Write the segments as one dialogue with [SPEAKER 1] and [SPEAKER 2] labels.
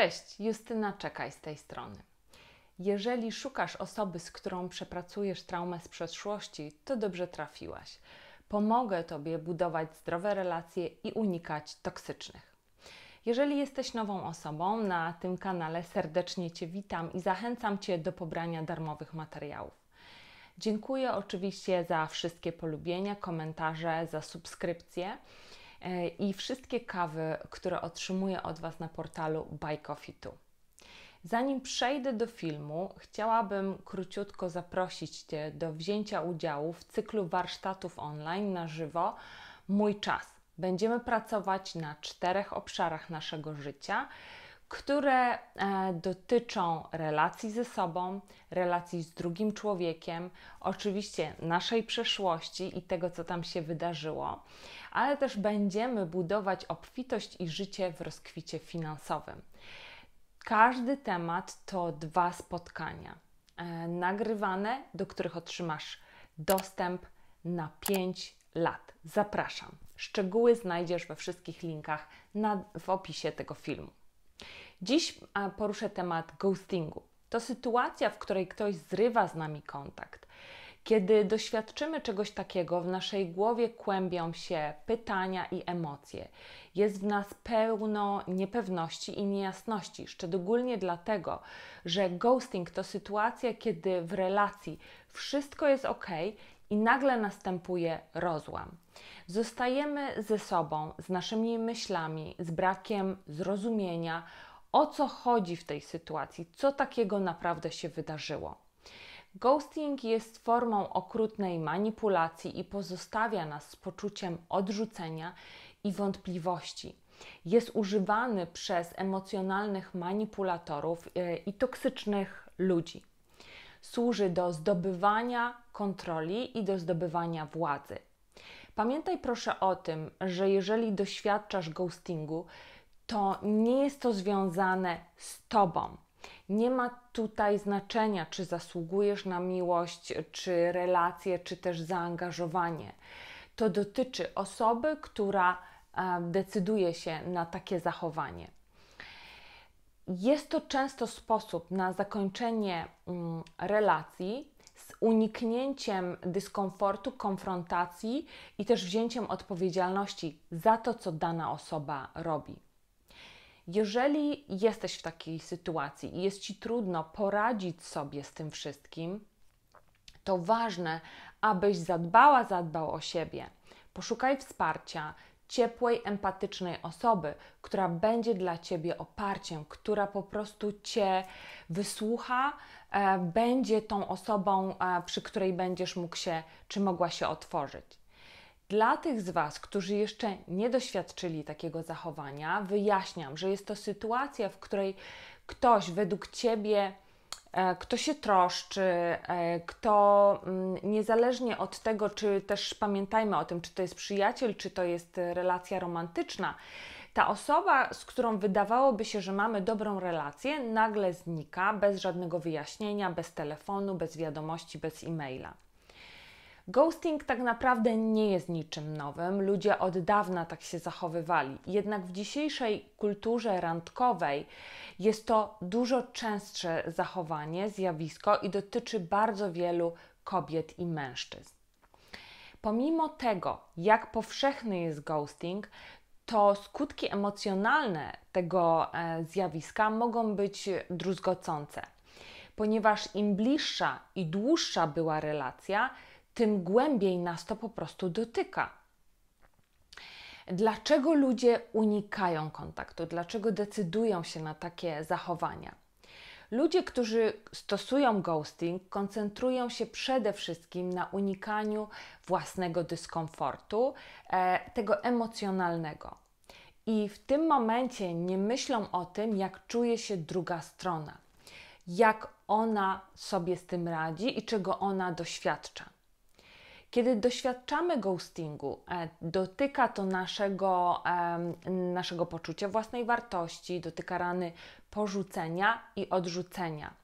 [SPEAKER 1] Cześć, Justyna Czekaj z tej strony. Jeżeli szukasz osoby, z którą przepracujesz traumę z przeszłości, to dobrze trafiłaś. Pomogę Tobie budować zdrowe relacje i unikać toksycznych. Jeżeli jesteś nową osobą na tym kanale, serdecznie Cię witam i zachęcam Cię do pobrania darmowych materiałów. Dziękuję oczywiście za wszystkie polubienia, komentarze, za subskrypcje. E, i wszystkie kawy, które otrzymuję od Was na portalu Buy Coffee 2. Zanim przejdę do filmu, chciałabym króciutko zaprosić Cię do wzięcia udziału w cyklu warsztatów online na żywo Mój Czas. Będziemy pracować na czterech obszarach naszego życia – które e, dotyczą relacji ze sobą, relacji z drugim człowiekiem, oczywiście naszej przeszłości i tego, co tam się wydarzyło, ale też będziemy budować obfitość i życie w rozkwicie finansowym. Każdy temat to dwa spotkania e, nagrywane, do których otrzymasz dostęp na 5 lat. Zapraszam. Szczegóły znajdziesz we wszystkich linkach na, w opisie tego filmu. Dziś poruszę temat ghostingu. To sytuacja, w której ktoś zrywa z nami kontakt. Kiedy doświadczymy czegoś takiego, w naszej głowie kłębią się pytania i emocje. Jest w nas pełno niepewności i niejasności, szczególnie dlatego, że ghosting to sytuacja, kiedy w relacji wszystko jest ok i nagle następuje rozłam. Zostajemy ze sobą, z naszymi myślami, z brakiem zrozumienia o co chodzi w tej sytuacji, co takiego naprawdę się wydarzyło. Ghosting jest formą okrutnej manipulacji i pozostawia nas z poczuciem odrzucenia i wątpliwości. Jest używany przez emocjonalnych manipulatorów e, i toksycznych ludzi. Służy do zdobywania kontroli i do zdobywania władzy. Pamiętaj proszę o tym, że jeżeli doświadczasz ghostingu, to nie jest to związane z tobą. Nie ma tutaj znaczenia, czy zasługujesz na miłość, czy relacje, czy też zaangażowanie. To dotyczy osoby, która e, decyduje się na takie zachowanie. Jest to często sposób na zakończenie mm, relacji z uniknięciem dyskomfortu, konfrontacji i też wzięciem odpowiedzialności za to, co dana osoba robi. Jeżeli jesteś w takiej sytuacji i jest ci trudno poradzić sobie z tym wszystkim, to ważne, abyś zadbała, zadbał o siebie. Poszukaj wsparcia, ciepłej, empatycznej osoby, która będzie dla ciebie oparciem, która po prostu cię wysłucha, e, będzie tą osobą, e, przy której będziesz mógł się czy mogła się otworzyć. Dla tych z Was, którzy jeszcze nie doświadczyli takiego zachowania, wyjaśniam, że jest to sytuacja, w której ktoś według Ciebie e, kto się troszczy, e, kto mm, niezależnie od tego, czy też pamiętajmy o tym, czy to jest przyjaciel, czy to jest e, relacja romantyczna, ta osoba, z którą wydawałoby się, że mamy dobrą relację, nagle znika bez żadnego wyjaśnienia, bez telefonu, bez wiadomości, bez e-maila. Ghosting tak naprawdę nie jest niczym nowym, ludzie od dawna tak się zachowywali. Jednak w dzisiejszej kulturze randkowej jest to dużo częstsze zachowanie, zjawisko i dotyczy bardzo wielu kobiet i mężczyzn. Pomimo tego, jak powszechny jest ghosting, to skutki emocjonalne tego e, zjawiska mogą być druzgocące, ponieważ im bliższa i dłuższa była relacja, tym głębiej nas to po prostu dotyka. Dlaczego ludzie unikają kontaktu? Dlaczego decydują się na takie zachowania? Ludzie, którzy stosują ghosting, koncentrują się przede wszystkim na unikaniu własnego dyskomfortu, e, tego emocjonalnego. I w tym momencie nie myślą o tym, jak czuje się druga strona, jak ona sobie z tym radzi i czego ona doświadcza. Kiedy doświadczamy ghostingu, e, dotyka to naszego, naszego poczucia własnej wartości, dotyka rany porzucenia i odrzucenia.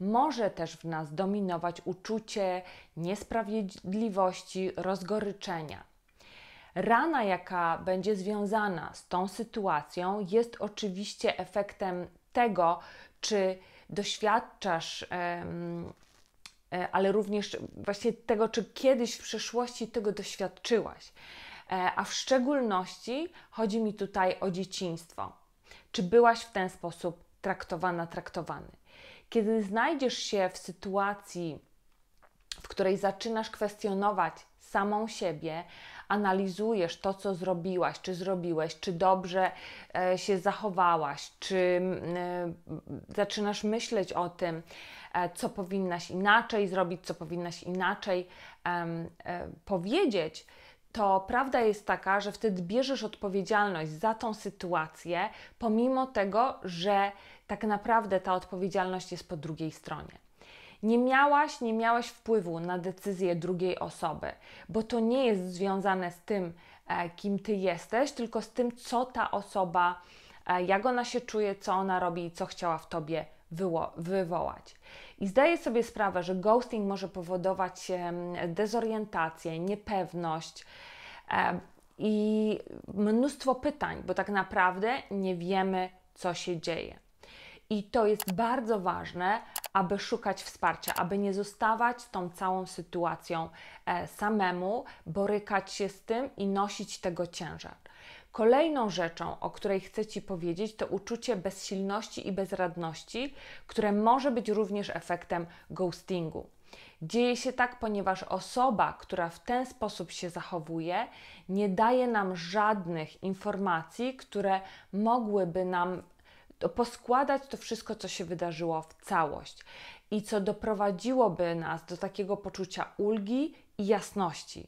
[SPEAKER 1] Może też w nas dominować uczucie niesprawiedliwości, rozgoryczenia. Rana, jaka będzie związana z tą sytuacją, jest oczywiście efektem tego, czy doświadczasz E, ale również właśnie tego, czy kiedyś w przeszłości tego doświadczyłaś. E, a w szczególności chodzi mi tutaj o dzieciństwo. Czy byłaś w ten sposób traktowana, traktowany? Kiedy znajdziesz się w sytuacji, w której zaczynasz kwestionować samą siebie analizujesz to, co zrobiłaś, czy zrobiłeś, czy dobrze e, się zachowałaś, czy e, zaczynasz myśleć o tym, e, co powinnaś inaczej zrobić, co powinnaś inaczej powiedzieć, to prawda jest taka, że wtedy bierzesz odpowiedzialność za tą sytuację, pomimo tego, że tak naprawdę ta odpowiedzialność jest po drugiej stronie. Nie miałaś, nie miałeś wpływu na decyzję drugiej osoby, bo to nie jest związane z tym, e, kim ty jesteś, tylko z tym, co ta osoba, e, jak ona się czuje, co ona robi i co chciała w tobie wywołać. I zdaję sobie sprawę, że ghosting może powodować dezorientację, niepewność e, i mnóstwo pytań, bo tak naprawdę nie wiemy, co się dzieje. I to jest bardzo ważne, aby szukać wsparcia, aby nie zostawać tą całą sytuacją e, samemu, borykać się z tym i nosić tego ciężar. Kolejną rzeczą, o której chcę Ci powiedzieć, to uczucie bezsilności i bezradności, które może być również efektem ghostingu. Dzieje się tak, ponieważ osoba, która w ten sposób się zachowuje, nie daje nam żadnych informacji, które mogłyby nam to poskładać to wszystko, co się wydarzyło w całość i co doprowadziłoby nas do takiego poczucia ulgi i jasności.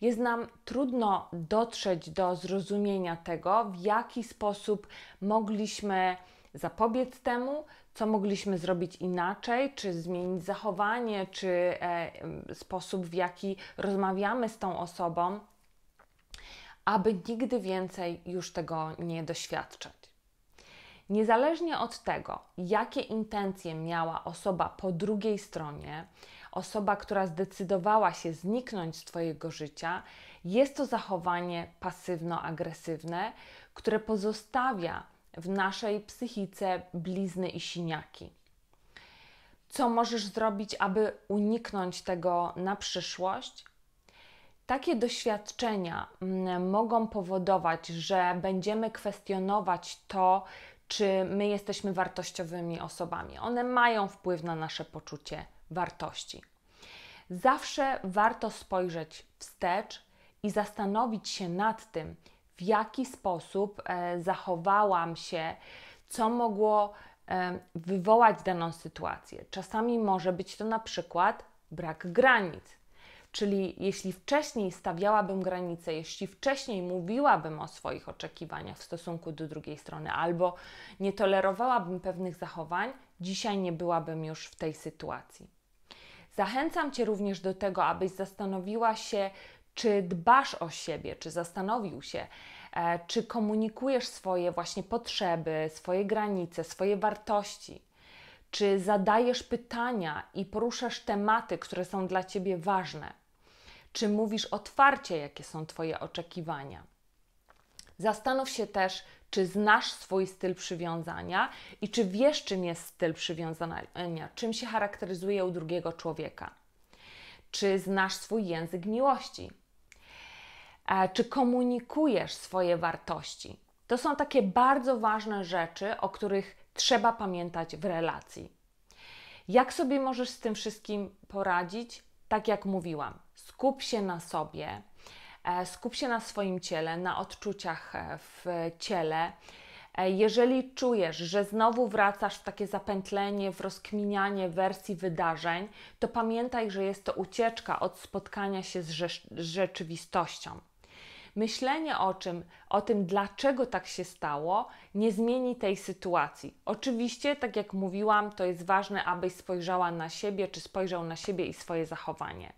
[SPEAKER 1] Jest nam trudno dotrzeć do zrozumienia tego, w jaki sposób mogliśmy zapobiec temu, co mogliśmy zrobić inaczej, czy zmienić zachowanie, czy e, sposób, w jaki rozmawiamy z tą osobą, aby nigdy więcej już tego nie doświadczać. Niezależnie od tego, jakie intencje miała osoba po drugiej stronie, osoba, która zdecydowała się zniknąć z Twojego życia, jest to zachowanie pasywno-agresywne, które pozostawia w naszej psychice blizny i siniaki. Co możesz zrobić, aby uniknąć tego na przyszłość? Takie doświadczenia mm, mogą powodować, że będziemy kwestionować to, czy my jesteśmy wartościowymi osobami. One mają wpływ na nasze poczucie wartości. Zawsze warto spojrzeć wstecz i zastanowić się nad tym, w jaki sposób e, zachowałam się, co mogło e, wywołać daną sytuację. Czasami może być to na przykład brak granic. Czyli jeśli wcześniej stawiałabym granice, jeśli wcześniej mówiłabym o swoich oczekiwaniach w stosunku do drugiej strony albo nie tolerowałabym pewnych zachowań, dzisiaj nie byłabym już w tej sytuacji. Zachęcam Cię również do tego, abyś zastanowiła się, czy dbasz o siebie, czy zastanowił się, e, czy komunikujesz swoje właśnie potrzeby, swoje granice, swoje wartości, czy zadajesz pytania i poruszasz tematy, które są dla Ciebie ważne. Czy mówisz otwarcie, jakie są Twoje oczekiwania? Zastanów się też, czy znasz swój styl przywiązania i czy wiesz, czym jest styl przywiązania, czym się charakteryzuje u drugiego człowieka. Czy znasz swój język miłości? E, czy komunikujesz swoje wartości? To są takie bardzo ważne rzeczy, o których trzeba pamiętać w relacji. Jak sobie możesz z tym wszystkim poradzić? tak jak mówiłam, skup się na sobie, e, skup się na swoim ciele, na odczuciach e, w ciele. E, jeżeli czujesz, że znowu wracasz w takie zapętlenie, w rozkminianie wersji wydarzeń, to pamiętaj, że jest to ucieczka od spotkania się z, rzeczywistością. Myślenie o czym, o tym, dlaczego tak się stało, nie zmieni tej sytuacji. Oczywiście, tak jak mówiłam, to jest ważne, abyś spojrzała na siebie, czy spojrzał na siebie i swoje zachowanie.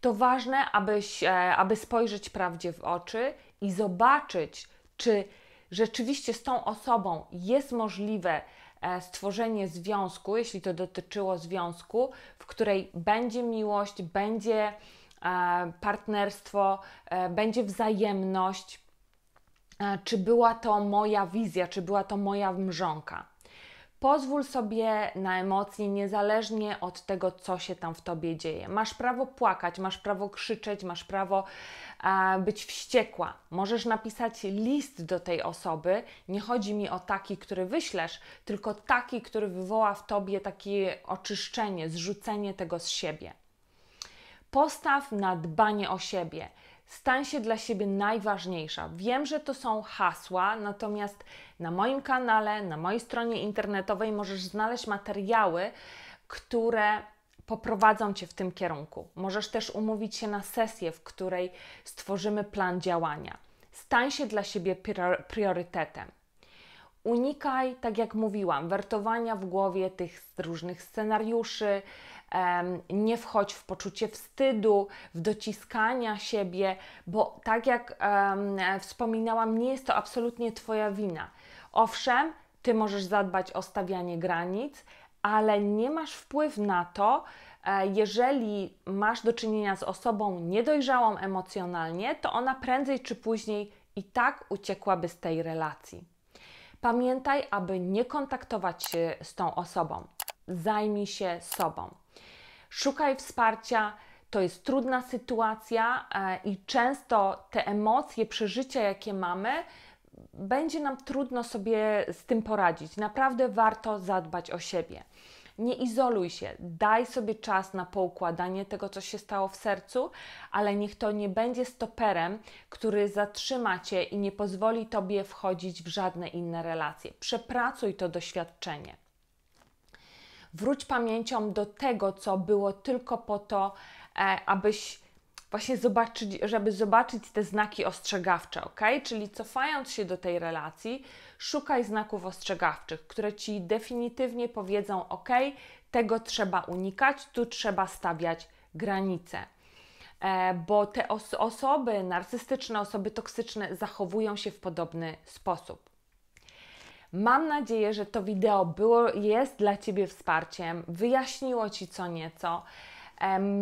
[SPEAKER 1] To ważne, abyś, e, aby spojrzeć prawdzie w oczy i zobaczyć, czy rzeczywiście z tą osobą jest możliwe e, stworzenie związku, jeśli to dotyczyło związku, w której będzie miłość, będzie E, partnerstwo, e, będzie wzajemność, e, czy była to moja wizja, czy była to moja mrzonka. Pozwól sobie na emocje niezależnie od tego, co się tam w tobie dzieje. Masz prawo płakać, masz prawo krzyczeć, masz prawo e, być wściekła. Możesz napisać list do tej osoby. Nie chodzi mi o taki, który wyślesz, tylko taki, który wywoła w tobie takie oczyszczenie, zrzucenie tego z siebie. Postaw na dbanie o siebie. Stań się dla siebie najważniejsza. Wiem, że to są hasła, natomiast na moim kanale, na mojej stronie internetowej możesz znaleźć materiały, które poprowadzą cię w tym kierunku. Możesz też umówić się na sesję, w której stworzymy plan działania. Stań się dla siebie priorytetem. Unikaj, tak jak mówiłam, wertowania w głowie tych różnych scenariuszy, nie wchodź w poczucie wstydu, w dociskania siebie, bo tak jak wspominałam, nie jest to absolutnie Twoja wina. Owszem, Ty możesz zadbać o stawianie granic, ale nie masz wpływu na to, e, jeżeli masz do czynienia z osobą niedojrzałą emocjonalnie, to ona prędzej czy później i tak uciekłaby z tej relacji. Pamiętaj, aby nie kontaktować się z tą osobą. Zajmij się sobą. Szukaj wsparcia. To jest trudna sytuacja e, i często te emocje, przeżycia, jakie mamy, będzie nam trudno sobie z tym poradzić. Naprawdę warto zadbać o siebie. Nie izoluj się, daj sobie czas na poukładanie tego, co się stało w sercu, ale niech to nie będzie stoperem, który zatrzyma cię i nie pozwoli tobie wchodzić w żadne inne relacje. Przepracuj to doświadczenie. Wróć pamięcią do tego, co było tylko po to, e, abyś właśnie zobaczyć, żeby zobaczyć te znaki ostrzegawcze, ok? Czyli cofając się do tej relacji, szukaj znaków ostrzegawczych, które ci definitywnie powiedzą, ok, tego trzeba unikać, tu trzeba stawiać granice. E, bo te os- osoby, narcystyczne osoby toksyczne, zachowują się w podobny sposób. Mam nadzieję, że to wideo było, jest dla Ciebie wsparciem, wyjaśniło Ci co nieco.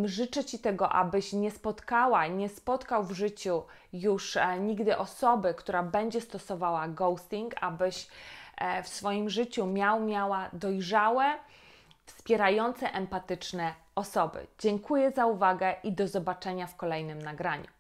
[SPEAKER 1] Życzę Ci tego, abyś nie spotkała, nie spotkał w życiu już e, nigdy osoby, która będzie stosowała ghosting, abyś e, w swoim życiu miał, miała dojrzałe, wspierające, empatyczne osoby. Dziękuję za uwagę i do zobaczenia w kolejnym nagraniu.